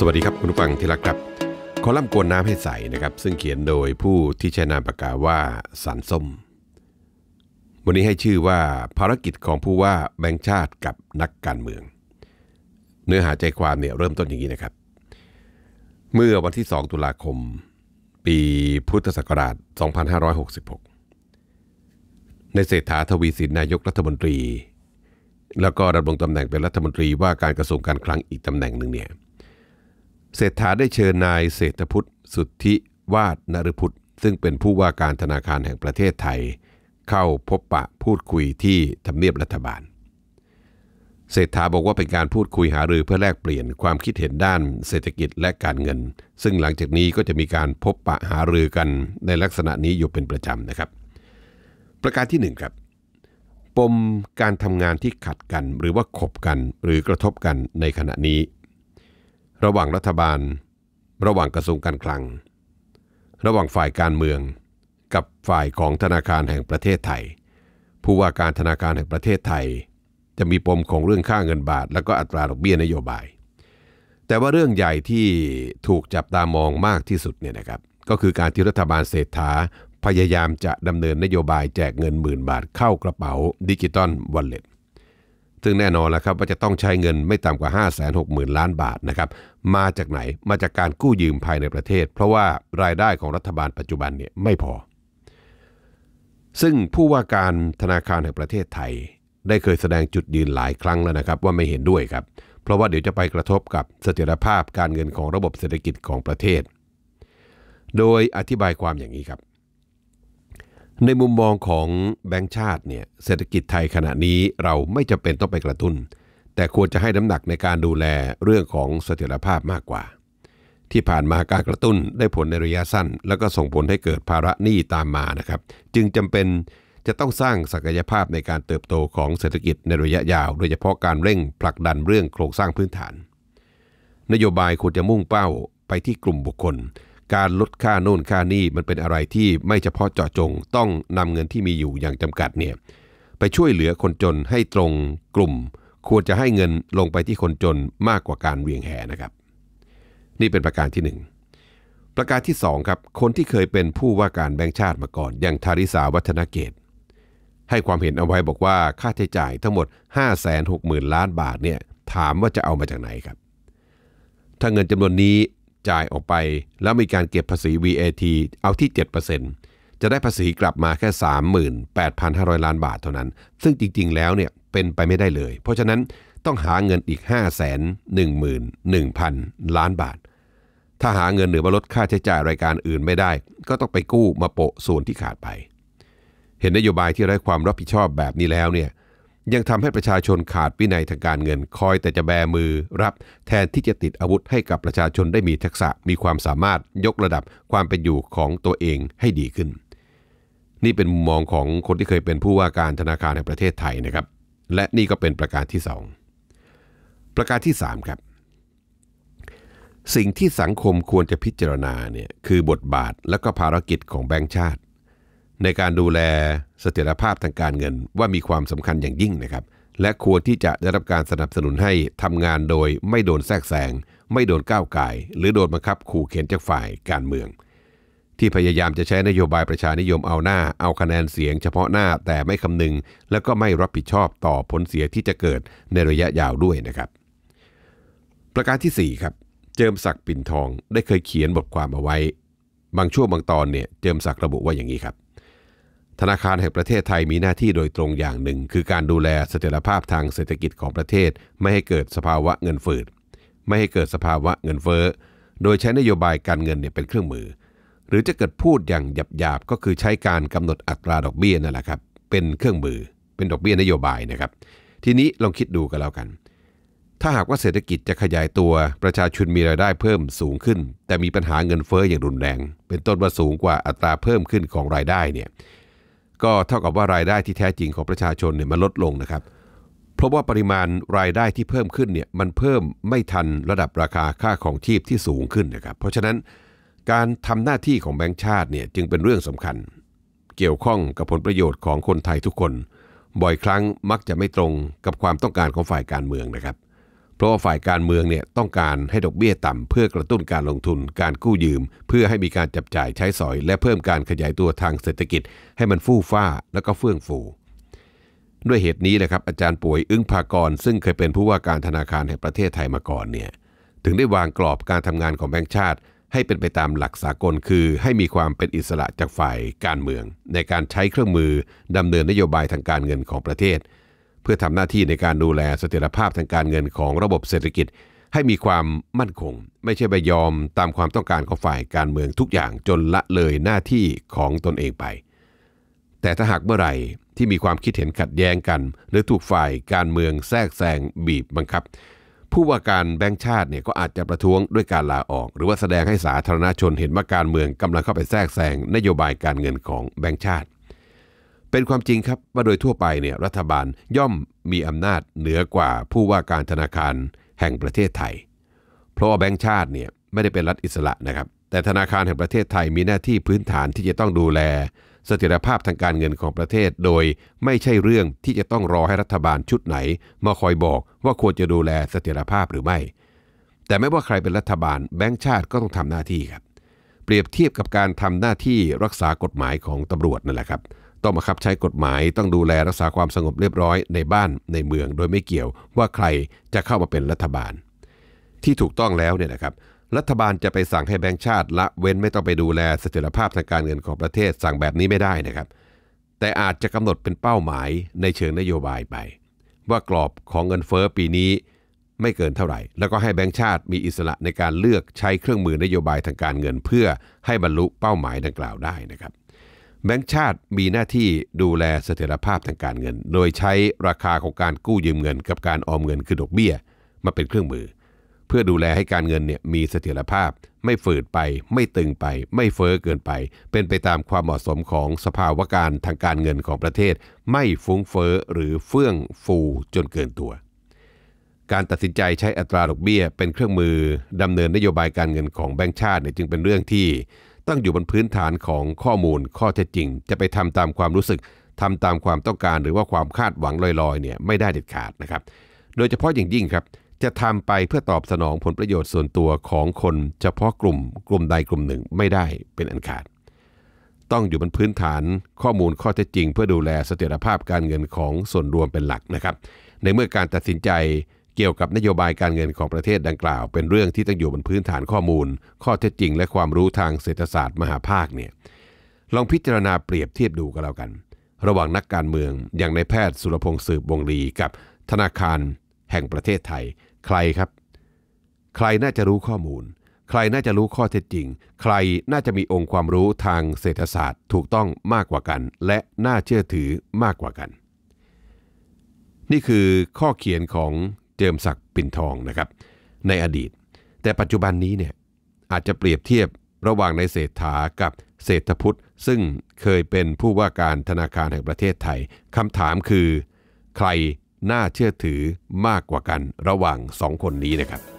สวัสดีครับ คุณผู้ฟังที่รักครับคอลัมน์กวนน้ำให้ใสนะครับซึ่งเขียนโดยผู้ที่ใช้นามปากกาว่าสันส้ม วันนี้ให้ชื่อว่าภารกิจของผู้ว่าแบงค์ชาติกับนักการเมือง เนื้อหาใจความเนี่ยเริ่มต้นอย่างนี้นะครับ เมื่อวันที่ 2 ตุลาคม ปีพุทธศักราช 2566 ในเศรษฐาทวีสินนายกรัฐมนตรี แล้วก็ดำรงตำแหน่งเป็นรัฐมนตรีว่าการกระทรวงการคลังอีกตำแหน่งหนึ่งเนี่ยเศรษฐาได้เชิญนายเศรษฐพุทธสุทธิวาดนรพุทธ ซึ่งเป็นผู้ว่าการธนาคารแห่งประเทศไทย เข้าพบปะพูดคุยที่ทำเนียบรัฐบาล เศรษฐาบอกว่าเป็นการพูดคุยหารือเพื่อแลกเปลี่ยนความคิดเห็นด้านเศรษฐกิจและการเงิน ซึ่งหลังจากนี้ก็จะมีการพบปะหารือกันในลักษณะนี้อยู่เป็นประจำนะครับ ประการที่1ครับปมการทำงานที่ขัดกันหรือว่าขบกันหรือกระทบกันในขณะนี้ระหว่างรัฐบาล ระหว่างกระทรวงการคลัง ระหว่างฝ่ายการเมืองกับฝ่ายของธนาคารแห่งประเทศไทย ผู้ว่าการธนาคารแห่งประเทศไทย จะมีปมของเรื่องค่าเงินบาท และก็อัตราดอกเบี้ยนโยบาย แต่ว่าเรื่องใหญ่ที่ถูกจับตามองมากที่สุดเนี่ยนะครับ ก็คือการที่รัฐบาลเศรษฐาพยายามจะดำเนินนโยบายแจกเงินหมื่นบาทเข้ากระเป๋าดิจิตอลวอลเล็ตซึ่งแน่นอนแล้วครับว่าจะต้องใช้เงินไม่ต่ำกว่า 5 6 0 0 0 0 ล้านบาทนะครับ มาจากไหน มาจากการกู้ยืมภายในประเทศ เพราะว่ารายได้ของรัฐบาลปัจจุบันเนี่ยไม่พอ ซึ่งผู้ว่าการธนาคารแห่งประเทศไทย ได้เคยแสดงจุดยืนหลายครั้งแล้วนะครับว่าไม่เห็นด้วยครับ เพราะว่าเดี๋ยวจะไปกระทบกับเสถียรภาพการเงินของระบบเศรษฐกิจของประเทศ โดยอธิบายความอย่างนี้ครับในมุมมองของแบงค์ชาติเนี่ยเศรษฐกิจไทยขณะนี้เราไม่จำเป็นต้องไปกระตุ้นแต่ควรจะให้น้ำหนักในการดูแลเรื่องของเสถียรภาพมากกว่า ที่ผ่านมาการกระตุ้นได้ผลในระยะสั้น แล้วก็ส่งผลให้เกิดภาระหนี้ตามมานะครับ จึงจำเป็นจะต้องสร้างศักยภาพในการเติบโตของเศรษฐกิจในระยะยาวโดยเฉพาะการเร่งผลักดันเรื่องโครงสร้างพื้นฐาน นโยบายควรจะมุ่งเป้าไปที่กลุ่มบุคคลการลดค่าโน่นค่านี่มันเป็นอะไรที่ไม่เฉพาะเจาะจงต้องนำเงินที่มีอยู่อย่างจำกัดเนี่ยไปช่วยเหลือคนจนให้ตรงกลุ่ม ควรจะให้เงินลงไปที่คนจนมากกว่าการเวียงแหนะครับ นี่เป็นประการที่ 1 ประการที่ 2 ครับ คนที่เคยเป็นผู้ว่าการแบงค์ชาติมาก่อน อย่างธาริสาวัฒนเกตให้ความเห็นเอาไว้บอกว่าค่าใช้จ่าย ทั้งหมด 5 6 0 0 0 0ล้านบาทเนี่ยถามว่าจะเอามาจากไหนครับถ้าเงินจำนวนนี้จ่ายออกไปแล้วมีการเก็บภาษี VAT เอาที่ 7%จะได้ภาษีกลับมาแค่ 38,500 ล้านบาทเท่านั้น ซึ่งจริงๆ แล้วเนี่ยเป็นไปไม่ได้เลย เพราะฉะนั้นต้องหาเงินอีก 5 1 1 0 0 0 ล้านบาท ถ้าหาเงินหรือมาลดค่าใช้จ่ายรายการอื่นไม่ได้ ก็ต้องไปกู้มาโปะส่วนที่ขาดไป เห็นนโยบายที่ไร้ความรับผิดชอบแบบนี้แล้วเนี่ยยังทำให้ประชาชนขาดวินัยทางการเงินคอยแต่จะแบมือรับแทนที่จะติดอาวุธให้กับประชาชนได้มีทักษะมีความสามารถยกระดับความเป็นอยู่ของตัวเองให้ดีขึ้น นี่เป็นมุมมองของคนที่เคยเป็นผู้ว่าการธนาคารแห่งประเทศไทยนะครับ และนี่ก็เป็นประการที่ 2 ประการที่ 3 ครับ สิ่งที่สังคมควรจะพิจารณาเนี่ยคือบทบาทและก็ภารกิจของแบงค์ชาติในการดูแลเสถียรภาพทางการเงินว่ามีความสำคัญอย่างยิ่งนะครับ และควรที่จะได้รับการสนับสนุนให้ทำงานโดยไม่โดนแทรกแซงไม่โดนก้าวไก่ หรือโดนบังคับขู่เข็นจากฝ่ายการเมือง ที่พยายามจะใช้นโยบายประชานิยมเอาหน้าเอาคะแนนเสียงเฉพาะหน้าแต่ไม่คำนึง และก็ไม่รับผิดชอบต่อผลเสียที่จะเกิดในระยะยาวด้วยนะครับ ประการที่4ครับเจิมศักดิ์ปิ่นทอง ได้เคยเขียนบทความเอาไว้ บางช่วงบางตอนเนี่ยเจิมศักดิ์ระบุว่าอย่างนี้ครับธนาคารแห่งประเทศไทยมีหน้าที่โดยตรงอย่างหนึ่ง คือการดูแลเสถียรภาพทางเศรษฐกิจของประเทศไม่ให้เกิดสภาวะเงินฝืดไม่ให้เกิดสภาวะเงินเฟ้อโดยใช้นโยบายการเงินเนี่ยเป็นเครื่องมือ หรือจะเกิดพูดอย่างหยาบๆก็คือใช้การกำหนดอัตราดอกเบี้ยนั่นแหละครับเป็นเครื่องมือ เป็นดอกเบี้ยนโยบายนะครับ ทีนี้ลองคิดดูกันแล้วกัน ถ้าหากว่าเศรษฐกิจจะขยายตัวประชาชนมีรายได้เพิ่มสูงขึ้น แต่มีปัญหาเงินเฟ้ออย่างรุนแรง เป็นต้นว่าสูงกว่าอัตราเพิ่มขึ้นของรายได้เนี่ยก็เท่ากับว่ารายได้ที่แท้จริงของประชาชนเนี่ยมันลดลงนะครับ เพราะว่าปริมาณรายได้ที่เพิ่มขึ้นเนี่ยมันเพิ่มไม่ทันระดับราคาค่าของชีพที่สูงขึ้นนะครับเพราะฉะนั้นการทำหน้าที่ของแบงค์ชาติเนี่ยจึงเป็นเรื่องสำคัญเกี่ยวข้องกับผลประโยชน์ของคนไทยทุกคน บ่อยครั้งมักจะไม่ตรงกับความต้องการของฝ่ายการเมืองนะครับเพราะว่าฝ่ายการเมืองเนี่ยต้องการให้ดอกเบี้ยต่ำเพื่อกระตุ้นการลงทุน การกู้ยืม เพื่อให้มีการจับจ่ายใช้สอย และเพิ่มการขยายตัวทางเศรษฐกิจ ให้มันฟู่ฟ้าและก็เฟื่องฟูด้วยเหตุนี้นะครับ อาจารย์ป่วยอึ้งภากร ซึ่งเคยเป็นผู้ว่าการธนาคารแห่งประเทศไทยมาก่อนเนี่ยถึงได้วางกรอบการทำงานของแบงก์ชาติ ให้เป็นไปตามหลักสากลคือ ให้มีความเป็นอิสระจากฝ่าย การเมือง ในการใช้เครื่องมือ ดำเนินนโยบายทางการเงินของประเทศพื่อทำหน้าที่ในการดูแลเสถียรภาพทางการเงินของระบบเศรษฐกิจ ให้มีความมั่นคงไม่ใช่ไปยอมตามความต้องการของฝ่ายการเมืองทุกอย่างจนละเลยหน้าที่ของตนเองไป แต่ถ้าหากเมื่อไหร่ที่มีความคิดเห็นขัดแย้งกัน หรือถูกฝ่ายการเมืองแทรกแซงบีบบังคับ ผู้ว่าการแบงค์ชาติเนี่ยก็อาจจะประท้วงด้วยการลาออก หรือว่าแสดงให้สาธารณชน เห็นว่าการเมืองกำลังเข้าไปแทรกแซงนโยบายการเงินของแบงค์ชาติเป็นความจริงครับว่าโดยทั่วไปเนี่ยรัฐบาลย่อมมีอำนาจเหนือกว่า ผู้ว่าการธนาคารแห่งประเทศไทย เพราะาแบงค์ชาติเนี่ยไม่ได้เป็นรัฐอิสระนะครับ แต่ธนาคารแห่งประเทศไทยมีหน้าที่พื้นฐานที่จะต้องดูแลเสถียรภาพทางการเงินของประเทศ โดยไม่ใช่เรื่องที่จะต้องรอให้รัฐบาลชุดไหนมาคอยบอกว่าควรจะดูแลเสถียรภาพหรือไม่ แต่ไม่ว่าใครเป็นรัฐบาลแบงค์ชาติก็ต้องทำหน้าที่ครับเปรียบเทียบกับการทำหน้าที่รักษากฎหมายของตำรวจนั่นแหละครับต้องบังคับใช้กฎหมายต้องดูแลรักษาความสงบเรียบร้อยในบ้านในเมืองโดยไม่เกี่ยวว่าใครจะเข้ามาเป็นรัฐบาล ที่ถูกต้องแล้วเนี่ยนะครับรัฐบาลจะไปสั่งให้แบงค์ชาติละเว้นไม่ต้องไปดูแลเสถียรภาพทางการเงินของประเทศสั่งแบบนี้ไม่ได้นะครับ แต่อาจจะกำหนดเป็นเป้าหมายในเชิงนโยบายไป ว่ากรอบของเงินเฟอ้อปีนี้ ไม่เกินเท่าไหร่ แล้วก็ให้แบงค์ชาติมีอิสระในการเลือกใช้เครื่องมือนโยบายทางการเงินเพื่อให้บรรลุเป้าหมายดังกล่าวได้นะครับแบงค์ชาติมีหน้าที่ดูแลเสถียรภาพทางการเงินโดยใช้ราคาของการกู้ยืมเงินกับการออมเงินคือดอกเบี้ยมาเป็นเครื่องมือเพื่อดูแลให้การเงินเนี่ยมีเสถียรภาพไม่ฝืดไปไม่ตึงไปไม่เฟอ้อเกินไปเป็นไปตามความเหมาะสมของสภาวะการทางการเงินของประเทศไม่ฟุ้งเฟอ้อหรือเฟื่องฟูจนเกินตัว การตัดสินใจใช้อัตราดอกเบี้ยเป็นเครื่องมือดำเนินนโยบายการเงินของแบงค์ชาติเนี่ยจึงเป็นเรื่องที่ตั้งอยู่บนพื้นฐานของข้อมูลข้อเท็จจริงจะไปทำตามความรู้สึกทำตามความต้องการหรือว่าความคาดหวังลอยๆเนี่ยไม่ได้เด็ดขาดนะครับโดยเฉพาะอย่างยิ่งครับจะทำไปเพื่อตอบสนองผลประโยชน์ส่วนตัวของคน เฉพาะกลุ่มกลุ่มใดกลุ่มหนึ่งไม่ได้เป็นอันขาด ต้องอยู่บนพื้นฐานข้อมูลข้อเท็จจริง เพื่อดูแลเสถียรภาพการเงินของส่วนรวมเป็นหลักนะครับในเมื่อการตัดสินใจเกี่ยวกับนโยบายการเงินของประเทศดังกล่าวเป็นเรื่องที่ต้องอยู่บนพื้นฐานข้อมูล ข้อเท็จจริง และความรู้ทางเศรษฐศาสตร์ มหาภาคเนี่ยลองพิจารณาเปรียบเทียบดูก็แล้วกัน ระหว่างนักการเมือง อย่างในแพทย์สุรพงษ์สืบวงลี กับ ธนาคารแห่งประเทศไทย ใครครับ ใครน่าจะรู้ข้อมูล ใครน่าจะรู้ข้อเท็จจริง ใครน่าจะมีองค์ความรู้ทางเศรษฐศาสตร์ ถูกต้องมากกว่ากัน และน่าเชื่อถือมากกว่ากัน นี่คือข้อเขียนของเจิมศักดิ์ปิ่นทองนะครับ ในอดีต แต่ปัจจุบันนี้เนี่ยอาจจะเปรียบเทียบระหว่างในเศรษฐากับเศรษฐพุทธ ซึ่งเคยเป็นผู้ว่าการธนาคารแห่งประเทศไทยคำถามคือ ใครน่าเชื่อถือมากกว่ากันระหว่างสองคนนี้นะครับ